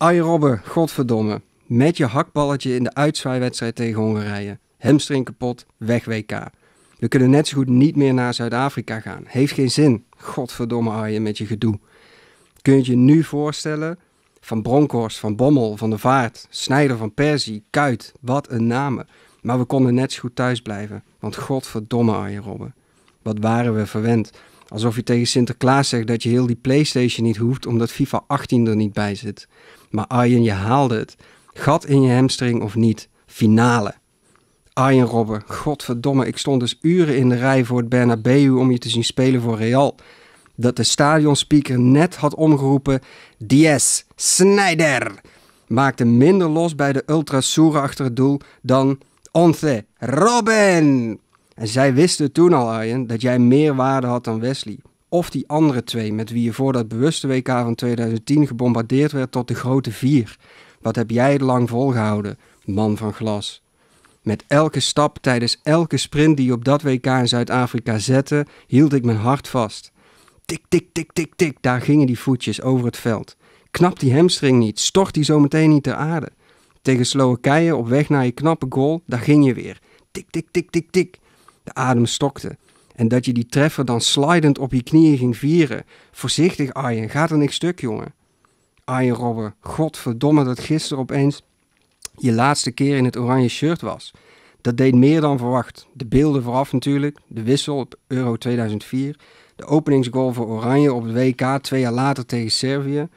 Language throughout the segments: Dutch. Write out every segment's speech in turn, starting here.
Arie Robben, godverdomme. Met je hakballetje in de uitzwaaiwedstrijd tegen Hongarije. Hamstring kapot, weg WK. We kunnen net zo goed niet meer naar Zuid-Afrika gaan. Heeft geen zin. Godverdomme Arjen met je gedoe. Kun je het je nu voorstellen? Van Bronkhorst, Van Bommel, Van de Vaart, Snijder van Persie, Kuit. Wat een namen. Maar we konden net zo goed thuis blijven. Want godverdomme Arjen Robben. Wat waren we verwend. Alsof je tegen Sinterklaas zegt dat je heel die PlayStation niet hoeft omdat FIFA 18 er niet bij zit. Maar Arjen, je haalde het. Gat in je hamstring of niet. Finale. Arjen Robben, godverdomme, ik stond dus uren in de rij voor het Bernabeu om je te zien spelen voor Real. Dat de stadionspeaker net had omgeroepen, Dies, Snyder, maakte minder los bij de ultrasoere achter het doel dan Onze Robben. En zij wisten toen al, Arjen, dat jij meer waarde had dan Wesley. Of die andere twee met wie je voor dat bewuste WK van 2010 gebombardeerd werd tot de grote vier. Wat heb jij lang volgehouden, man van glas? Met elke stap tijdens elke sprint die je op dat WK in Zuid-Afrika zette, hield ik mijn hart vast. Tik, tik, tik, tik, tik, daar gingen die voetjes over het veld. Knap die hamstring niet, stort die zometeen niet ter aarde. Tegen Slowakije op weg naar je knappe goal, daar ging je weer. Tik, tik, tik, tik, tik. De adem stokte. En dat je die treffer dan slidend op je knieën ging vieren. Voorzichtig, Arjen, gaat er niks stuk, jongen. Arjen Robber, godverdomme dat gisteren opeens je laatste keer in het oranje shirt was. Dat deed meer dan verwacht. De beelden vooraf natuurlijk, de wissel op Euro 2004, de openingsgoal voor Oranje op het WK twee jaar later tegen Servië.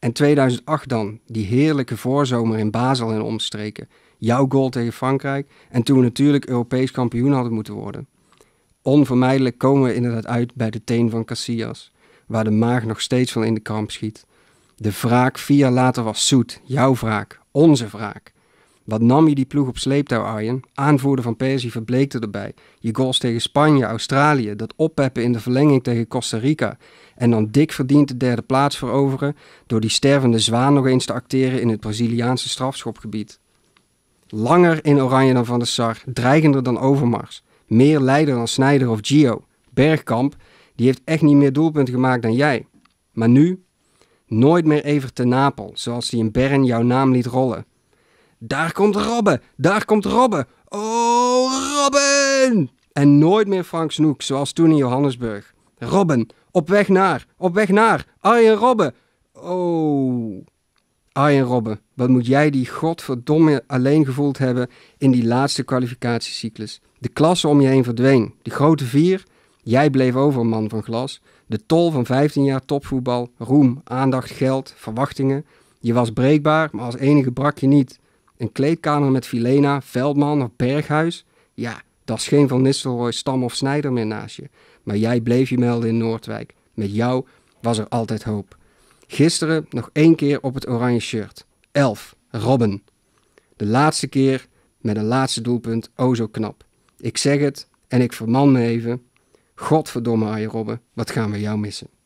En 2008 dan, die heerlijke voorzomer in Basel en omstreken. Jouw goal tegen Frankrijk en toen we natuurlijk Europees kampioen hadden moeten worden. Onvermijdelijk komen we inderdaad uit bij de teen van Casillas, waar de maag nog steeds van in de kramp schiet. De wraak vier jaar later was zoet, jouw wraak, onze wraak. Wat nam je die ploeg op sleeptouw, Arjen? Aanvoerder van Persie verbleekte erbij. Je goals tegen Spanje, Australië, dat oppeppen in de verlenging tegen Costa Rica. En dan dik verdiend de derde plaats veroveren door die stervende zwaan nog eens te acteren in het Braziliaanse strafschopgebied. Langer in oranje dan Van der Sar, dreigender dan Overmars. Meer leider dan Snijder of Gio. Bergkamp, die heeft echt niet meer doelpunt gemaakt dan jij. Maar nu, nooit meer even te Napel, zoals die in Bern jouw naam liet rollen. Daar komt Robben, daar komt Robben. Oh, Robben! En nooit meer Frank Snoek, zoals toen in Johannesburg. Robben, op weg naar, op weg naar, Arjen Robben. Oh. Arjen Robben, wat moet jij die godverdomme alleen gevoeld hebben in die laatste kwalificatiecyclus? De klasse om je heen verdween. De grote vier, jij bleef over, man van glas. De tol van 15 jaar topvoetbal, roem, aandacht, geld, verwachtingen. Je was breekbaar, maar als enige brak je niet. Een kleedkamer met Vilena, Veldman of Berghuis? Ja, dat is geen Van Nistelrooy, Stam of Snijder meer naast je. Maar jij bleef je melden in Noordwijk. Met jou was er altijd hoop. Gisteren nog één keer op het oranje shirt. 11. Robben. De laatste keer met een laatste doelpunt, o oh zo knap. Ik zeg het en ik verman me even. Godverdomme, Arjen Robben, wat gaan we jou missen?